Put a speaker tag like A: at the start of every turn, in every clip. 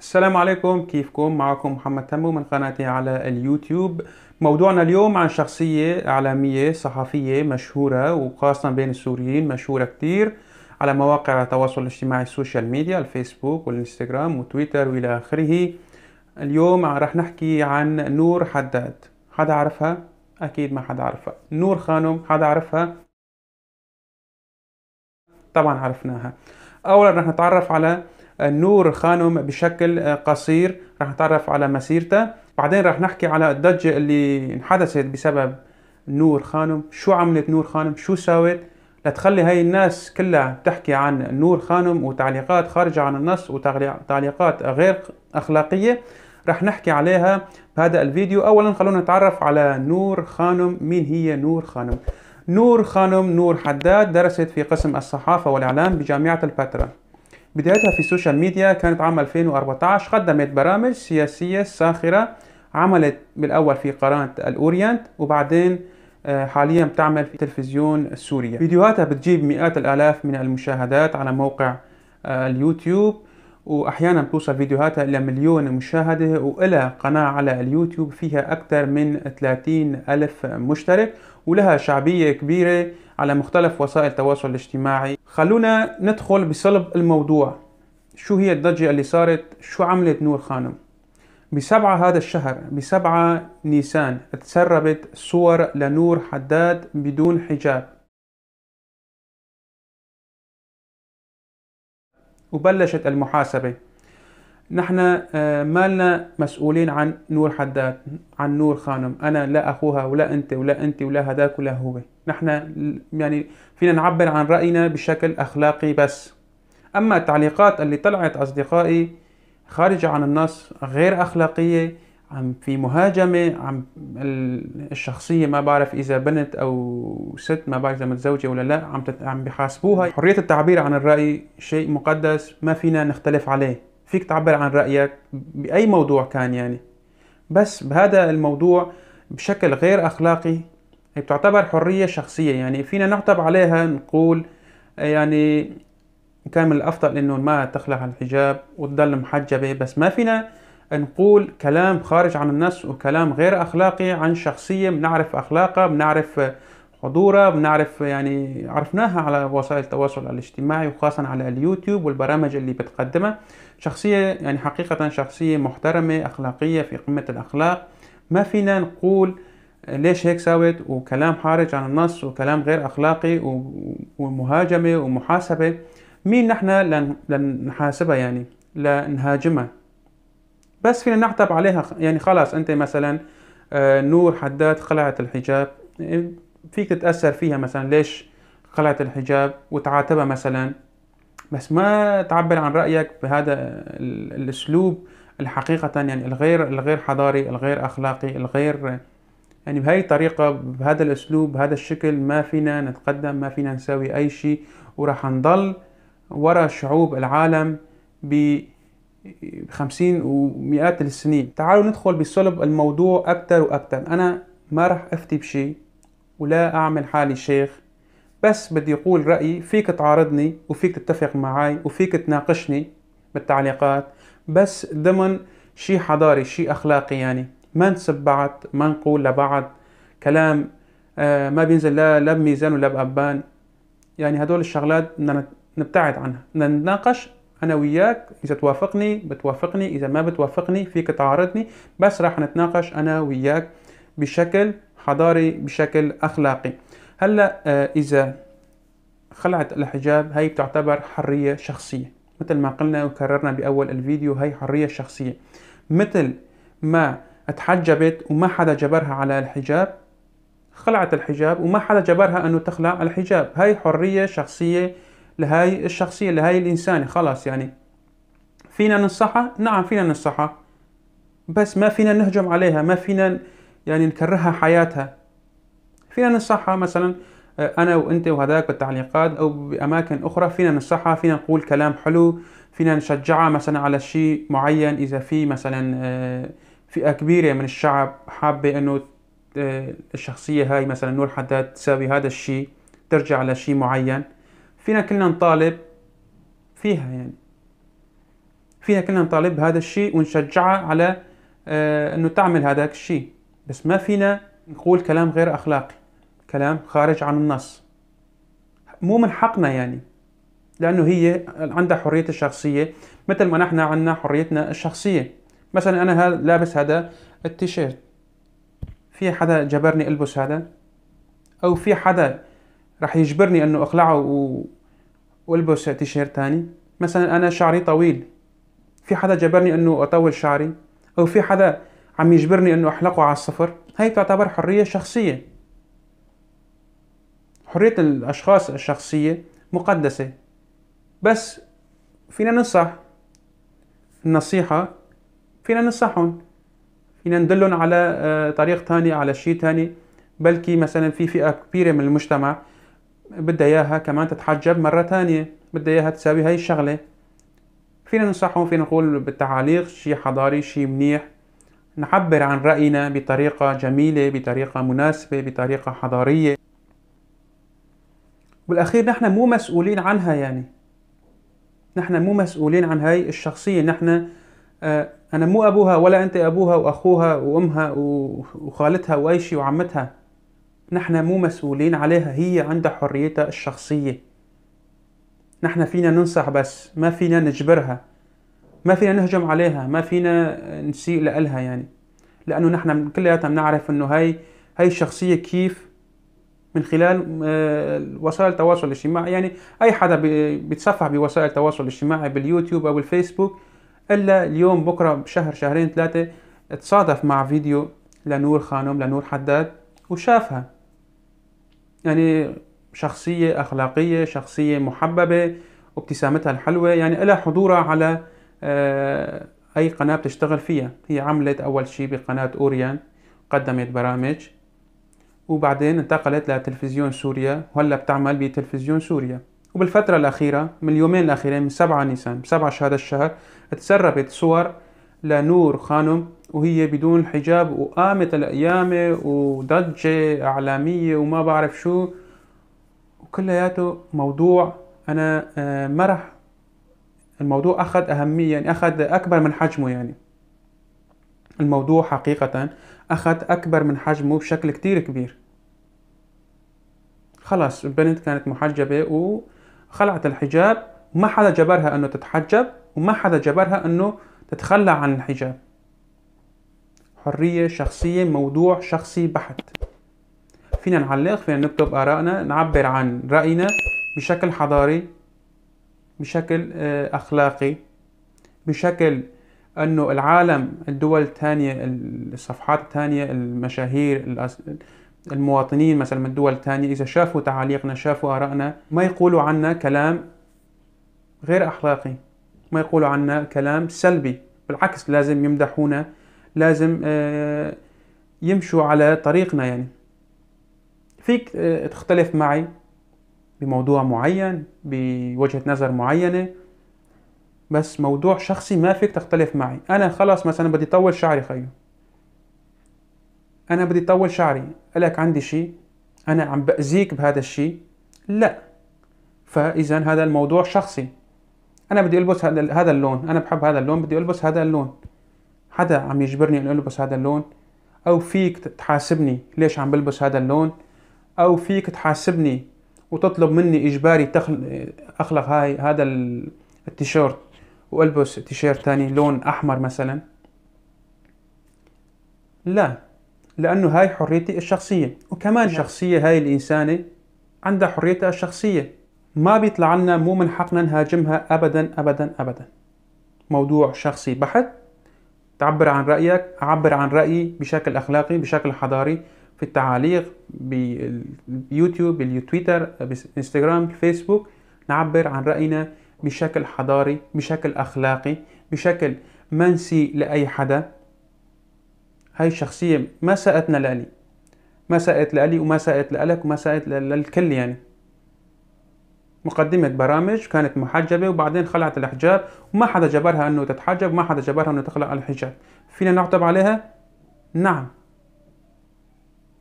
A: السلام عليكم كيفكم معكم محمد تمو من قناتي على اليوتيوب موضوعنا اليوم عن شخصية إعلامية صحفية مشهورة وخاصة بين السوريين مشهورة كتير على مواقع التواصل الاجتماعي السوشيال ميديا الفيسبوك والانستغرام وتويتر وإلى آخره اليوم رح نحكي عن نور حداد حدا عرفها؟ أكيد ما حدا عرفها نور خانم حدا عرفها؟ طبعا عرفناها أولا رح نتعرف على نور خانم بشكل آه، قصير رح نتعرف على مسيرته بعدين رح نحكي على الضجة اللي انحدثت بسبب نور خانم شو عملت نور خانم شو ساوت لتخلي هاي الناس كلها تحكي عن نور خانم وتعليقات خارجة عن النص وتعليقات غير أخلاقية رح نحكي عليها بهذا الفيديو أولا خلونا نتعرف على نور خانم مين هي نور خانم نور خانم نور حداد درست في قسم الصحافة والإعلام بجامعة البتراء بدايتها في السوشيال ميديا كانت عام 2014 قدمت برامج سياسية ساخرة عملت بالأول في قناة الأورينت وبعدين آه، حاليا بتعمل في تلفزيون سوريا فيديوهاتها بتجيب مئات الآلاف من المشاهدات على موقع آه، اليوتيوب واحيانا بتوصل فيديوهاتها الى مليون مشاهده والى قناه على اليوتيوب فيها اكثر من 30 الف مشترك ولها شعبيه كبيره على مختلف وسائل التواصل الاجتماعي خلونا ندخل بصلب الموضوع شو هي الضجه اللي صارت شو عملت نور خانم بسبعة هذا الشهر بسبعة نيسان تسربت صور لنور حداد بدون حجاب وبلشت المحاسبة نحن آه، لنا مسؤولين عن نور حداد عن نور خانم أنا لا أخوها ولا أنت ولا أنت ولا هذاك ولا هو نحن يعني فينا نعبر عن رأينا بشكل أخلاقي بس أما التعليقات اللي طلعت أصدقائي خارجة عن النص غير أخلاقية عم في مهاجمة عم الشخصية ما بعرف إذا بنت أو ست ما بعرف إذا متزوجة ولا لا عم تت... عم بيحاسبوها حرية التعبير عن الرأي شيء مقدس ما فينا نختلف عليه فيك تعبر عن رأيك بأي موضوع كان يعني بس بهذا الموضوع بشكل غير أخلاقي بتعتبر حرية شخصية يعني فينا نعتب عليها نقول يعني كان من الأفضل إنه ما تخلع الحجاب وتضل محجبة بس ما فينا نقول كلام خارج عن النص وكلام غير أخلاقي عن شخصية بنعرف أخلاقها بنعرف حضورها بنعرف يعني عرفناها على وسائل التواصل الاجتماعي وخاصة على اليوتيوب والبرامج اللي بتقدمها شخصية يعني حقيقة شخصية محترمة أخلاقية في قمة الأخلاق ما فينا نقول ليش هيك ساوت وكلام خارج عن النص وكلام غير أخلاقي ومهاجمة ومحاسبة مين نحن لنحاسبها يعني لنهاجمها بس فينا نعتب عليها يعني خلاص انت مثلا آه، نور حداد خلعت الحجاب إيه، فيك تتاثر فيها مثلا ليش خلعت الحجاب وتعاتبها مثلا بس ما تعبر عن رايك بهذا الاسلوب الحقيقة يعني الغير الغير حضاري الغير أخلاقي الغير يعني بهاي الطريقة بهذا الأسلوب بهذا الشكل ما فينا نتقدم ما فينا نسوي أي شيء وراح نضل ورا شعوب العالم ب خمسين ومئات السنين تعالوا ندخل بصلب الموضوع أكتر وأكتر أنا ما رح أفتي بشي ولا أعمل حالي شيخ بس بدي أقول رأيي فيك تعارضني وفيك تتفق معي وفيك تناقشني بالتعليقات بس ضمن شي حضاري شي أخلاقي يعني ما نسب بعض ما نقول لبعض كلام آه، ما بينزل لا لا بميزان ولا بأبان يعني هدول الشغلات بدنا نبتعد عنها بدنا نتناقش انا وياك اذا توافقني بتوافقني اذا ما بتوافقني فيك تعارضني بس راح نتناقش انا وياك بشكل حضاري بشكل اخلاقي هلا آه، اذا خلعت الحجاب هي بتعتبر حريه شخصيه مثل ما قلنا وكررنا باول الفيديو هي حريه شخصيه مثل ما اتحجبت وما حدا جبرها على الحجاب خلعت الحجاب وما حدا جبرها انه تخلع الحجاب هي حريه شخصيه لهاي الشخصية لهاي الإنسانة خلاص يعني فينا ننصحها نعم فينا ننصحها بس ما فينا نهجم عليها ما فينا يعني نكرهها حياتها فينا ننصحها مثلا آه، انا وانت وهذاك بالتعليقات او باماكن اخرى فينا ننصحها فينا نقول كلام حلو فينا نشجعها مثلا على شيء معين اذا في مثلا آه، فئه كبيره من الشعب حابه انه آه، الشخصيه هاي مثلا نور حداد تساوي هذا الشيء ترجع شيء معين فينا كلنا نطالب فيها يعني فيها كلنا نطالب بهذا الشيء ونشجعها على آه، انه تعمل هذاك الشيء بس ما فينا نقول كلام غير اخلاقي كلام خارج عن النص مو من حقنا يعني لانه هي عندها حريه الشخصيه مثل ما نحن عندنا حريتنا الشخصيه مثلا انا لابس هذا التيشيرت في حدا جبرني البس هذا او في حدا راح يجبرني انه اقلعه و... والبس تيشيرت ثاني مثلا انا شعري طويل في حدا جبرني انه اطول شعري او في حدا عم يجبرني انه احلقه على الصفر هي تعتبر حريه شخصيه حريه الاشخاص الشخصيه مقدسه بس فينا ننصح النصيحه فينا ننصحهم فينا ندلهم على آه، طريق ثاني على شيء ثاني بلكي مثلا في فئه كبيره من المجتمع بدها اياها كمان تتحجب مره ثانيه بدها اياها تساوي هاي الشغله فينا ننصحهم فينا نقول بالتعاليق شي حضاري شي منيح نعبر عن راينا بطريقه جميله بطريقه مناسبه بطريقه حضاريه بالاخير نحن مو مسؤولين عنها يعني نحن مو مسؤولين عن هاي الشخصيه نحن آه انا مو ابوها ولا انت ابوها واخوها وامها وخالتها واي شيء وعمتها نحن مو مسؤولين عليها هي عندها حريتها الشخصية نحن فينا ننصح بس ما فينا نجبرها ما فينا نهجم عليها ما فينا نسيء لإلها يعني لأنه نحن كلياتنا بنعرف إنه هاي هاي الشخصية كيف من خلال آه، وسائل التواصل الاجتماعي يعني أي حدا بيتصفح بوسائل التواصل الاجتماعي باليوتيوب أو الفيسبوك إلا اليوم بكرة بشهر شهرين ثلاثة تصادف مع فيديو لنور خانم لنور حداد وشافها يعني شخصية أخلاقية شخصية محببة ابتسامتها الحلوة يعني لها حضورها على آه، أي قناة بتشتغل فيها هي عملت أول شيء بقناة أوريان قدمت برامج وبعدين انتقلت لتلفزيون سوريا وهلا بتعمل بتلفزيون سوريا وبالفترة الأخيرة من اليومين الأخيرين من 7 نيسان ب 7 هذا الشهر تسربت صور لنور خانم وهي بدون حجاب وقامت القيامة وضجة إعلامية وما بعرف شو وكلياته موضوع أنا آه، ما رح الموضوع أخذ أهمية يعني أخذ أكبر من حجمه يعني الموضوع حقيقة أخذ أكبر من حجمه بشكل كتير كبير خلاص البنت كانت محجبة وخلعت الحجاب ما حدا جبرها أنه تتحجب وما حدا جبرها أنه تتخلى عن الحجاب حرية شخصية موضوع شخصي بحت فينا نعلق فينا نكتب آرائنا نعبر عن رأينا بشكل حضاري بشكل آه، أخلاقي بشكل أنه العالم الدول الثانية الصفحات الثانية المشاهير المواطنين مثلا من دول الثانية إذا شافوا تعاليقنا شافوا آرائنا ما يقولوا عنا كلام غير أخلاقي ما يقولوا عنا كلام سلبي بالعكس لازم يمدحونا لازم آه، يمشوا على طريقنا يعني فيك آه، تختلف معي بموضوع معين بوجهة نظر معينة بس موضوع شخصي ما فيك تختلف معي انا خلاص مثلا بدي طول شعري خيو انا بدي طول شعري ألك عندي شي انا عم باذيك بهذا الشي لا فاذا هذا الموضوع شخصي انا بدي البس هذا اللون انا بحب هذا اللون بدي البس هذا اللون حدا عم يجبرني اني البس هذا اللون او فيك تحاسبني ليش عم بلبس هذا اللون او فيك تحاسبني وتطلب مني اجباري تخل... اخلق هاي هذا التيشيرت والبس تيشيرت ثاني لون احمر مثلا لا لانه هاي حريتي الشخصيه وكمان لا. نعم. شخصيه هاي الانسانه عندها حريتها الشخصيه ما بيطلع لنا مو من حقنا نهاجمها ابدا ابدا ابدا موضوع شخصي بحت تعبر عن رأيك أعبر عن رأيي بشكل أخلاقي بشكل حضاري في التعاليق باليوتيوب باليوتويتر بالانستغرام الفيسبوك نعبر عن رأينا بشكل حضاري بشكل أخلاقي بشكل منسي لأي حدا هاي الشخصية ما ساءتنا لألي ما ساءت لألي وما ساءت لألك وما ساءت للكل يعني مقدمة برامج كانت محجبة وبعدين خلعت الحجاب وما حدا جبرها انه تتحجب وما حدا جبرها انه تخلع الحجاب فينا نعتب عليها نعم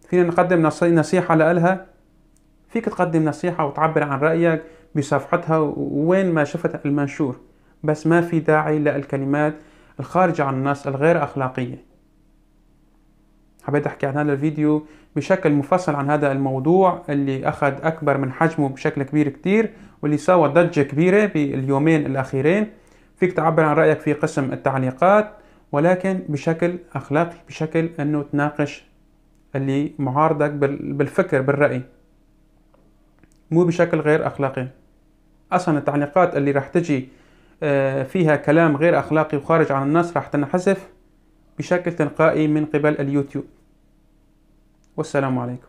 A: فينا نقدم نصيحة لها فيك تقدم نصيحة وتعبر عن رأيك بصفحتها وين ما شفت المنشور بس ما في داعي للكلمات الخارجة عن النص الغير أخلاقية حبيت احكي عن هذا الفيديو بشكل مفصل عن هذا الموضوع اللي اخذ اكبر من حجمه بشكل كبير كتير واللي سوى ضجة كبيرة باليومين الاخيرين فيك تعبر عن رأيك في قسم التعليقات ولكن بشكل اخلاقي بشكل انه تناقش اللي معارضك بالفكر بالرأي مو بشكل غير اخلاقي اصلا التعليقات اللي راح تجي آه، فيها كلام غير اخلاقي وخارج عن النص راح تنحذف بشكل تلقائي من قبل اليوتيوب والسلام عليكم